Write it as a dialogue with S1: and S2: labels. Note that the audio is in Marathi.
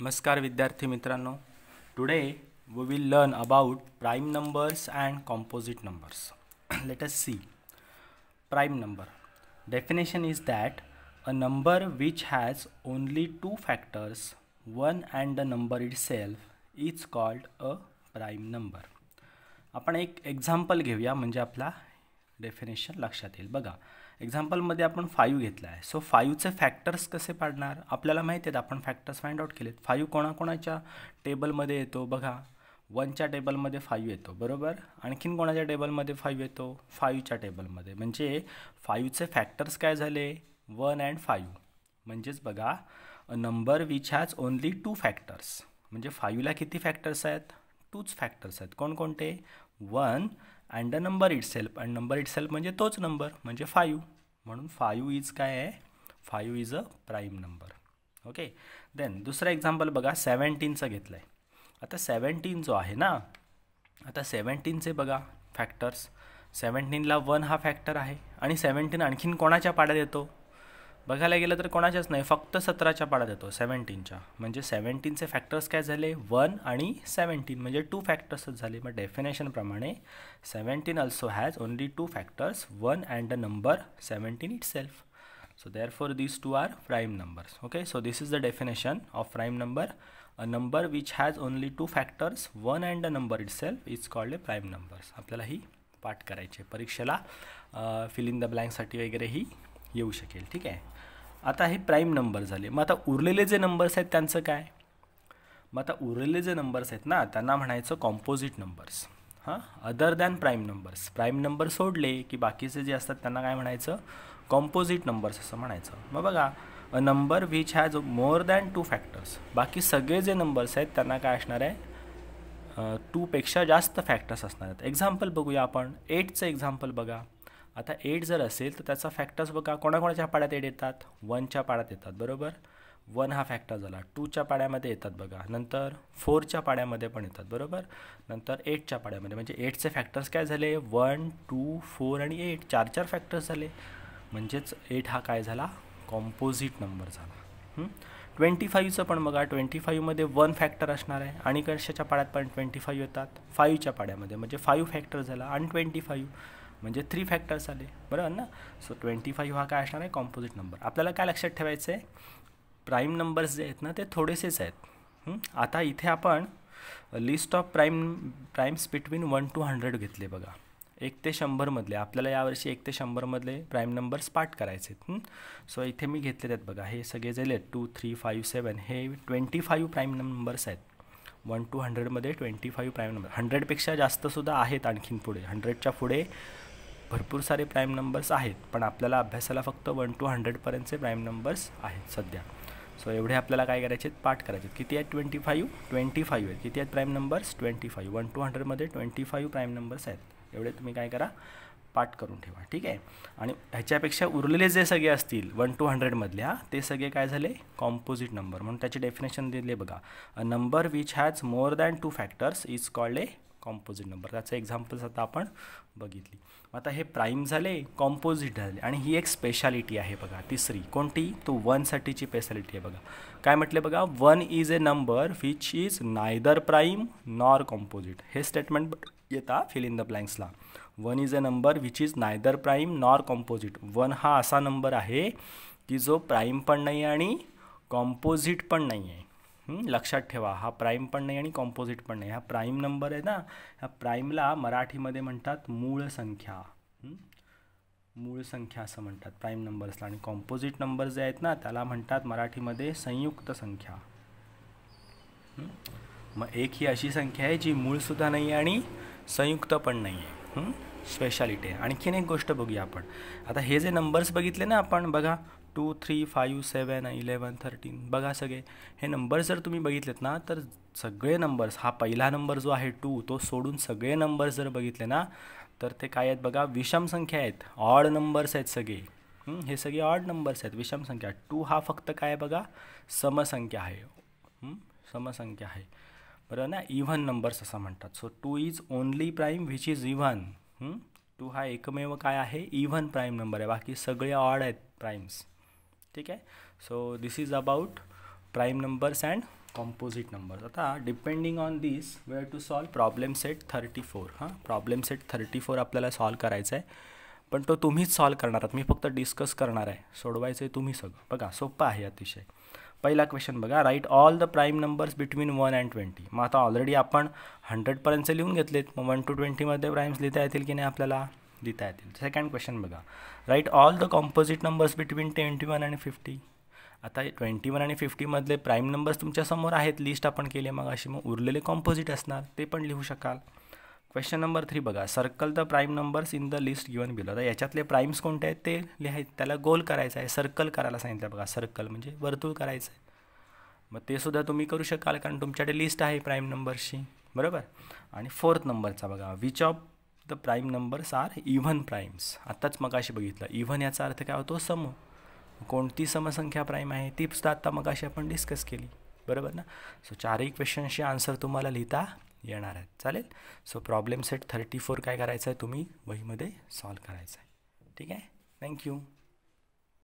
S1: नमस्कार विद्यार्थी मित्रांनो today we will learn about prime numbers and composite numbers let us see prime number definition is that a number which has only two factors one and the number itself is called a prime number आपण एक एक्झाम्पल घेऊया म्हणजे आपला डेफिनेशन लक्षात येईल बघा एक्झाम्पलमध्ये आपण फायू घेतला आहे सो फायूचे फॅक्टर्स कसे पाडणार आपल्याला माहिती आहेत आपण फॅक्टर्स फाइंड आउट केलेत फायू कोणाकोणाच्या टेबलमध्ये येतो बघा वनच्या टेबलमध्ये फायू येतो बरोबर आणखीन कोणाच्या टेबलमध्ये फायू येतो फायूच्या टेबलमध्ये म्हणजे फायूचे फॅक्टर्स काय झाले वन अँड फायू म्हणजेच बघा a number which has only two factors म्हणजे फायूला किती फॅक्टर्स आहेत टूच फॅक्टर्स आहेत कोणकोणते one and the number itself and number itself म्हणजे तोच नंबर म्हणजे फायू म्हणून फायू इज काय आहे five is a prime number okay then दुसरं एक्झाम्पल बघा सेवन्टीनचं घेतलं आहे आता सेवन्टीन जो आहे ना आता सेवन्टीनचे बघा फॅक्टर्स सेवन्टीनला वन हा फॅक्टर आहे आणि सेवन्टीन आणखीन कोणाच्या पाड्यात येतो बघायला गेलं तर कोणाच्याच नाही फक्त सतराच्या पाडात येतो सेवन्टीनच्या म्हणजे सेवन्टीनचे फॅक्टर्स काय झाले वन आणि सेवन्टीन म्हणजे टू फॅक्टर्सच झाले मग डेफिनेशनप्रमाणे seventeen also has only two factors one and the number seventeen itself so for these two are prime numbers okay so this is the definition of prime number a number which has only two factors one and a number itself it's called a prime numbers आपल्याला ही पाठ करायचे परीक्षेला फिल इन द ब्लँकसाठी वगैरे ही येऊ शकेल ठीक आहे आता हे प्राईम नंबर झाले मग आता उरलेले जे नंबर्स आहेत त्यांचं काय मग आता उरलेले जे नंबर्स आहेत ना त्यांना म्हणायचं कॉम्पोजिट नंबर्स हां other than prime numbers prime number सोडले की बाकीचे जे असतात त्यांना काय म्हणायचं कॉम्पोजिट नंबर्स असं म्हणायचं मग बघा a number which has more than two factors बाकी सगळे जे नंबर्स आहेत त्यांना काय असणार आहे टूपेक्षा जास्त फॅक्टर्स असणार आहेत एक्झाम्पल बघूया आपण एटचं एक्झाम्पल बघा आता एट जर असेल तर त्याचा फॅक्टर्स बघा कोणाकोणाच्या पाड्यात एट येतात वनच्या पाड्यात येतात बरोबर वन हा फॅक्टर झाला टूच्या पाड्यामध्ये येतात बघा नंतर फोरच्या पाड्यामध्ये पण येतात बरोबर नंतर एटच्या पाड्यामध्ये म्हणजे एटचे फॅक्टर्स काय झाले वन टू फोर आणि एट चार चार फॅक्टर्स झाले म्हणजेच एट हा काय झाला कॉम्पोजिट नंबर झाला ट्वेंटी फाईव्हचं पण बघा ट्वेंटी फाईव्हमध्ये वन फॅक्टर असणार आहे आणि कशाच्या पाड्यात पण ट्वेंटी फाईव्ह येतात फाईव्हच्या पाड्यामध्ये म्हणजे फाईव्ह फॅक्टर झाला आणि ट्वेंटी फाईव्ह म्हणजे थ्री फॅक्टर्स आले बरोबर ना सो ट्वेंटी फाईव्ह हा काय असणार आहे कॉम्पोजिट नंबर आपल्याला काय लक्षात ठेवायचं आहे प्राईम नंबर्स जे आहेत ना ते थोडेसेच आहेत आता इथे आपण list of prime primes between one to hundred घेतले बघा एक ते शंभरमधले आपल्याला यावर्षी एक ते शंभरमधले प्राईम नंबर्स पाठ करायचे आहेत सो इथे मी घेतलेले आहेत बघा हे सगळे जे टू थ्री फाईव्ह सेवन हे ट्वेंटी फाईव्ह प्राईम नंबर्स आहेत वन टू हंड्रेडमध्ये ट्वेंटी फाईव्ह प्राईम नंबर हंड्रेडपेक्षा जास्तसुद्धा आहेत आणखीन पुढे हंड्रेडच्या पुढे भरपूर सारे प्राईम नंबर्स आहेत पण आपल्याला अभ्यासाला फक्त वन टू हंड्रेडपर्यंतचे प्राईम नंबर्स आहेत सध्या सो एवढे आपल्याला काय करायचे आहेत पाठ करायचे किती आहेत ट्वेंटी फाईव्ह ट्वेंटी फाईव्ह आहेत किती आहेत prime numbers twenty five one to हंड्रेडमध्ये ट्वेंटी फाईव्ह प्राईम नंबर्स आहेत एवढे तुम्ही काय करा पाठ करून ठेवा ठीक आहे आणि ह्याच्यापेक्षा उरलेले जे सगळे असतील वन टू हंड्रेडमधल्या ते सगळे काय झाले कॉम्पोजिट नंबर म्हणून त्याचे डेफिनेशन दिले बघा a number which has more than two factors is called a composite number त्याचं एक्झाम्पल्स आता आपण बघितली आता हे प्राईम झाले कॉम्पोजिट झाले आणि ही एक स्पेशालिटी आहे बघा तिसरी कोणती तो वनसाठीची स्पेशालिटी आहे बघा काय म्हटले बघा one is a number which is neither prime nor composite हे स्टेटमेंट येता फिल इन द ब्लँक्सला one is a number which is neither prime nor composite one हा असा नंबर आहे की जो प्राईम पण नाही आहे आणि कॉम्पोजिट पण नाही आहे लक्षात ठेवा हा प्राईम पण नाही आणि कॉम्पोजिट पण नाही हा प्राईम नंबर आहे ना ह्या प्राईमला मराठीमध्ये म्हणतात मूळ संख्या मूळ संख्या असं म्हणतात प्राईम नंबर्सला आणि कॉम्पोजिट नंबर जे आहेत ना त्याला म्हणतात मराठीमध्ये संयुक्त संख्या मग एक ही अशी संख्या आहे जी मूळसुद्धा नाही आहे आणि संयुक्त पण नाही आहे स्पेशालिटी आहे आणखीन एक गोष्ट बघूया आपण आता हे जे नंबर्स बघितले ना आपण बघा two three five seven eleven thirteen बघा सगळे हे नंबर जर तुम्ही बघितलेत ना तर सगळे नंबर्स हा पहिला नंबर जो आहे टू तो सोडून सगळे नंबर्स जर बघितले ना तर ते काय आहेत बघा विषम संख्या आहेत ऑड नंबर्स आहेत सगळे हे सगळे ऑड नंबर्स आहेत विषम संख्या टू हा फक्त काय बघा समसंख्या आहे समसंख्या आहे बरं ना इव्हन नंबर्स असं म्हणतात so two is only prime which is even two हा एकमेव काय आहे इव्हन प्राईम नंबर आहे बाकी सगळे ऑड आहेत प्राईम्स ठीक आहे so this is about prime numbers and composite numbers आता depending on this where to solve problem set thirty four हां प्रॉब्लेम सेट थर्टी फोर आपल्याला सॉल्व करायचा आहे पण तो तुम्हीच सॉल्व करणार आहात मी फक्त डिस्कस करणार आहे सोडवायचं आहे तुम्ही सगळं बघा सोपं आहे अतिशय पहिला क्वेश्चन बघा write all the prime numbers between one and twenty मग आता ऑलरेडी आपण हंड्रेडपर्यंतचे लिहून घेतलेत मग वन टू ट्वेंटीमध्ये प्राईम्स लिहिता येतील की नाही आपल्याला देता येतील सेकंड क्वेश्चन बघा write all the composite numbers between twenty one आणि फिफ्टी आता ट्वेंटी वन आणि फिफ्टीमधले प्राईम नंबर्स तुमच्यासमोर आहेत लिस्ट आपण केली मग अशी मग उरलेले कॉम्पोजिट असणार ते पण लिहू शकाल क्वेश्चन नंबर थ्री बघा circle the prime numbers in the list given below आता याच्यातले प्राईम्स कोणते आहेत ते लिहाय त्याला गोल करायचं आहे सर्कल करायला सांगितलं बघा सर्कल म्हणजे वर्तुळ करायचं आहे मग ते सुद्धा तुम्ही करू शकाल कारण तुमच्याकडे लिस्ट आहे प्राईम नंबरची बरोबर आणि फोर्थ नंबरचा बघा which of the prime numbers are even primes आत्ताच मगाशी बघितलं इव्हन याचा अर्थ काय होतो सम कोणती समसंख्या प्राईम आहे ती सुद्धा आत्ता मगाशी आपण डिस्कस केली बरोबर ना सो चारही क्वेश्चनशी आन्सर तुम्हाला लिहिता येणार आहेत चालेल so problem set thirty four काय करायचं आहे तुम्ही वहीमध्ये सॉल्व करायचं आहे ठीक आहे थँक्यू